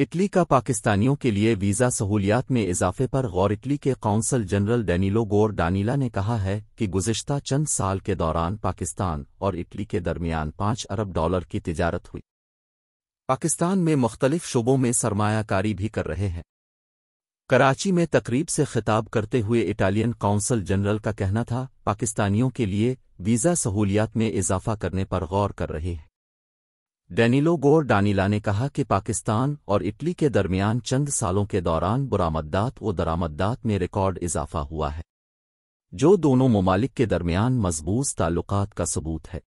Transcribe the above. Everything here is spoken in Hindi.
इटली का पाकिस्तानियों के लिए वीज़ा सहूलियात में इजाफे पर गौर इटली के कौंसल जनरल डेनिलो गोर डानीला ने कहा है कि गुजशत चंद साल के दौरान पाकिस्तान और इटली के दरमियान पाँच अरब डॉलर की तिजारत हुई पाकिस्तान में मुख्तलिफ शोबों में सरमायाकारी भी कर रहे हैं कराची में तकरीब से खिताब करते हुए इटालियन कौंसल जनरल का कहना था पाकिस्तानियों के लिए वीज़ा सहूलियात में इजाफा करने पर गौर कर रहे हैं डेनिलो गोर डानीला ने कहा कि पाकिस्तान और इटली के दरमियान चंद सालों के दौरान बुरामदात व दरामदात में रिकॉर्ड इजाफा हुआ है जो दोनों ममालिक के दरमियान मजबूत ताल्लुक़ का सबूत है